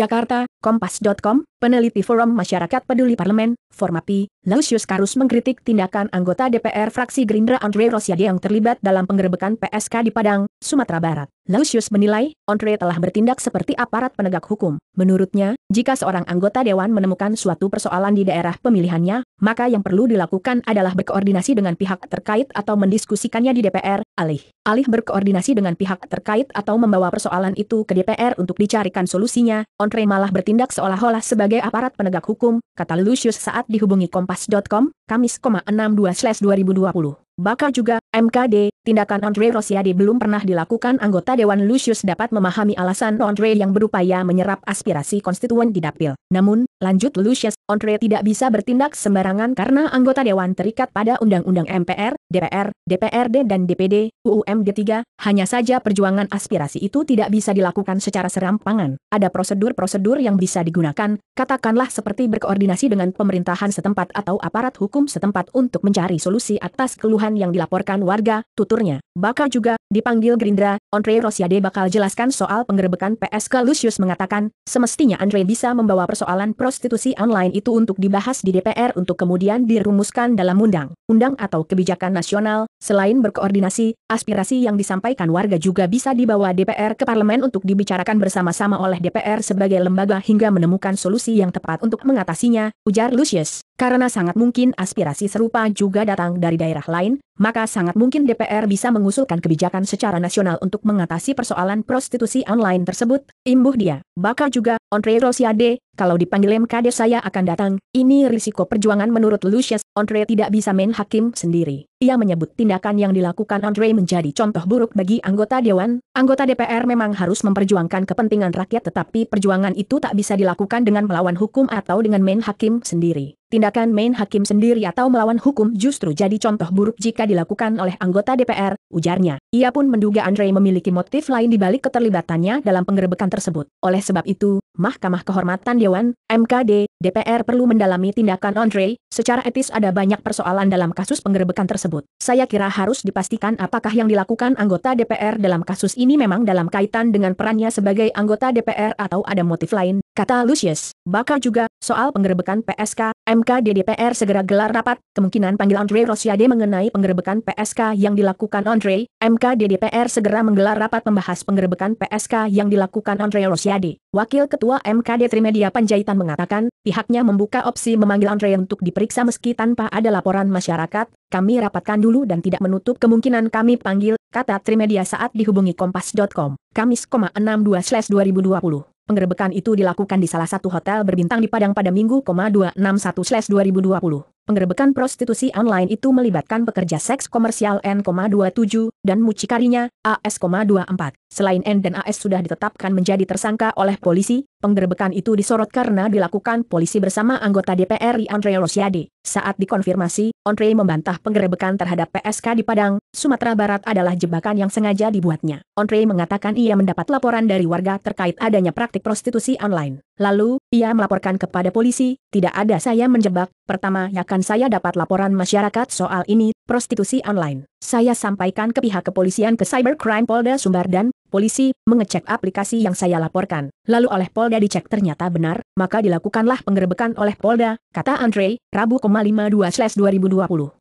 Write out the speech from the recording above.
Jakarta, Kompas.com, peneliti Forum Masyarakat Peduli Parlemen, Formapi, Lucius Karus mengkritik tindakan anggota DPR fraksi Gerindra Andre Rosiade yang terlibat dalam penggerbekan PSK di Padang, Sumatera Barat. Lucius menilai, Andre telah bertindak seperti aparat penegak hukum. Menurutnya, jika seorang anggota dewan menemukan suatu persoalan di daerah pemilihannya, maka yang perlu dilakukan adalah berkoordinasi dengan pihak terkait atau mendiskusikannya di DPR, alih. Alih berkoordinasi dengan pihak terkait atau membawa persoalan itu ke DPR untuk dicarikan solusinya, Andre malah bertindak seolah-olah sebagai aparat penegak hukum, kata Lucius saat dihubungi Kompas.com, Kamis, 62-2020. Bahkan juga, MKD, tindakan Andre Rosiade belum pernah dilakukan anggota Dewan Lucius dapat memahami alasan Andre yang berupaya menyerap aspirasi konstituen di dapil. Namun, lanjut Lucius, Andre tidak bisa bertindak sembarangan karena anggota Dewan terikat pada Undang-Undang MPR, DPR, DPRD dan DPD, UUMD 3, hanya saja perjuangan aspirasi itu tidak bisa dilakukan secara serampangan. Ada prosedur-prosedur yang bisa digunakan, katakanlah seperti berkoordinasi dengan pemerintahan setempat atau aparat hukum setempat untuk mencari solusi atas keluhan yang dilaporkan warga, tuturnya. Bakal juga, dipanggil Gerindra, Andre Rosiade bakal jelaskan soal penggerbekan PSK Lucius mengatakan, semestinya Andre bisa membawa persoalan prostitusi online itu untuk dibahas di DPR untuk kemudian dirumuskan dalam undang-undang atau kebijakan nasional, selain berkoordinasi, aspirasi yang disampaikan warga juga bisa dibawa DPR ke parlemen untuk dibicarakan bersama-sama oleh DPR sebagai lembaga hingga menemukan solusi yang tepat untuk mengatasinya, ujar Lucius. Karena sangat mungkin aspirasi serupa juga datang dari daerah lain, maka sangat mungkin DPR bisa mengusulkan kebijakan secara nasional untuk mengatasi persoalan prostitusi online tersebut, imbuh dia. Bakal juga, Andre Rosiade, kalau dipanggil MKD saya akan datang, ini risiko perjuangan menurut Lucius, Andre tidak bisa main hakim sendiri. Ia menyebut tindakan yang dilakukan Andre menjadi contoh buruk bagi anggota Dewan, anggota DPR memang harus memperjuangkan kepentingan rakyat tetapi perjuangan itu tak bisa dilakukan dengan melawan hukum atau dengan main hakim sendiri. Tindakan main hakim sendiri atau melawan hukum justru jadi contoh buruk jika dilakukan oleh anggota DPR, ujarnya. Ia pun menduga Andre memiliki motif lain di balik keterlibatannya dalam penggerebekan tersebut. Oleh sebab itu, Mahkamah Kehormatan Dewan, MKD, DPR perlu mendalami tindakan Andre, secara etis ada banyak persoalan dalam kasus penggerebekan tersebut. Saya kira harus dipastikan apakah yang dilakukan anggota DPR dalam kasus ini memang dalam kaitan dengan perannya sebagai anggota DPR atau ada motif lain, Kata Lucius, bakal juga, soal penggerebekan PSK, MK DDPR segera gelar rapat, kemungkinan panggil Andre Rosiade mengenai penggerebekan PSK yang dilakukan Andre, MK DDPR segera menggelar rapat membahas penggerebekan PSK yang dilakukan Andre Rosiade. Wakil Ketua MKD Trimedia Panjaitan mengatakan, pihaknya membuka opsi memanggil Andre untuk diperiksa meski tanpa ada laporan masyarakat, kami rapatkan dulu dan tidak menutup kemungkinan kami panggil, kata Trimedia saat dihubungi Kompas.com, Kamis, 62-2020. Penggerebekan itu dilakukan di salah satu hotel berbintang di Padang pada Minggu, 261/2020. Penggerebekan prostitusi online itu melibatkan pekerja seks komersial N,27 dan mucikarinya AS,24. Selain N dan AS sudah ditetapkan menjadi tersangka oleh polisi, penggerebekan itu disorot karena dilakukan polisi bersama anggota DPR Andre Rosiade. Saat dikonfirmasi, Andre membantah penggerebekan terhadap PSK di Padang, Sumatera Barat adalah jebakan yang sengaja dibuatnya. Andre mengatakan ia mendapat laporan dari warga terkait adanya praktik prostitusi online. Lalu, ia melaporkan kepada polisi, tidak ada saya menjebak, pertama yakan saya dapat laporan masyarakat soal ini, prostitusi online. Saya sampaikan ke pihak kepolisian ke Cybercrime Polda Sumbar dan polisi, mengecek aplikasi yang saya laporkan. Lalu oleh Polda dicek ternyata benar, maka dilakukanlah penggerebekan oleh Polda, kata Andre, Rabu 52-2020.